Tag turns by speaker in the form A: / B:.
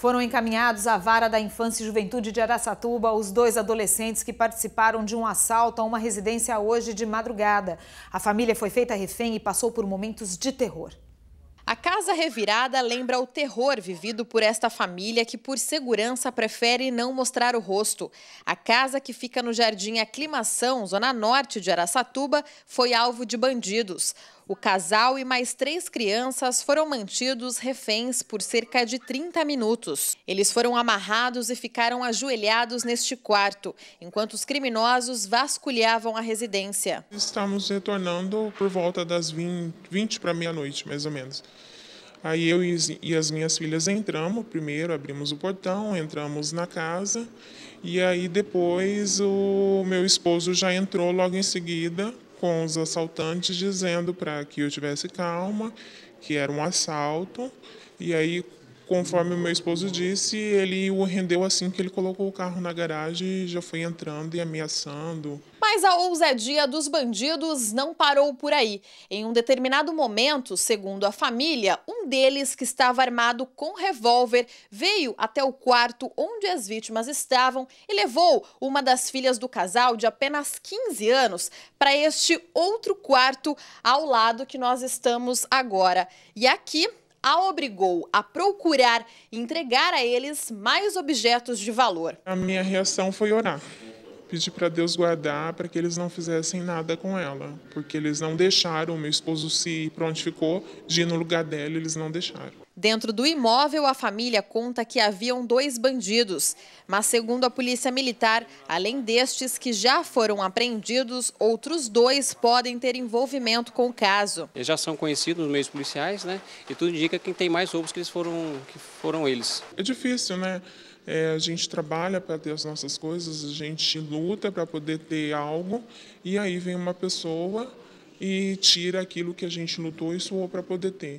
A: Foram encaminhados à vara da Infância e Juventude de Araçatuba os dois adolescentes que participaram de um assalto a uma residência hoje de madrugada. A família foi feita refém e passou por momentos de terror. A casa revirada lembra o terror vivido por esta família que, por segurança, prefere não mostrar o rosto. A casa, que fica no Jardim Aclimação, zona norte de Araçatuba, foi alvo de bandidos. O casal e mais três crianças foram mantidos reféns por cerca de 30 minutos. Eles foram amarrados e ficaram ajoelhados neste quarto, enquanto os criminosos vasculhavam a residência.
B: Estávamos retornando por volta das 20, 20 para meia-noite, mais ou menos. Aí eu e as minhas filhas entramos, primeiro abrimos o portão, entramos na casa, e aí depois o meu esposo já entrou logo em seguida com os assaltantes, dizendo para que eu tivesse calma, que era um assalto. E aí, conforme o meu esposo disse, ele o rendeu assim que ele colocou o carro na garagem e já foi entrando e ameaçando.
A: Mas a ousadia dos bandidos não parou por aí. Em um determinado momento, segundo a família, um deles, que estava armado com revólver, veio até o quarto onde as vítimas estavam e levou uma das filhas do casal, de apenas 15 anos, para este outro quarto ao lado que nós estamos agora. E aqui a obrigou a procurar entregar a eles mais objetos de valor.
B: A minha reação foi orar pedi para Deus guardar para que eles não fizessem nada com ela, porque eles não deixaram, meu esposo se ir para onde ficou, de ir no lugar dela, eles não deixaram.
A: Dentro do imóvel, a família conta que haviam dois bandidos, mas segundo a polícia militar, além destes que já foram apreendidos, outros dois podem ter envolvimento com o caso.
B: Eles já são conhecidos nos meios policiais, né? E tudo indica que quem tem mais roubos que eles foram, que foram eles. É difícil, né? É, a gente trabalha para ter as nossas coisas, a gente luta para poder ter algo, e aí vem uma pessoa e tira aquilo que a gente lutou e suou para poder ter.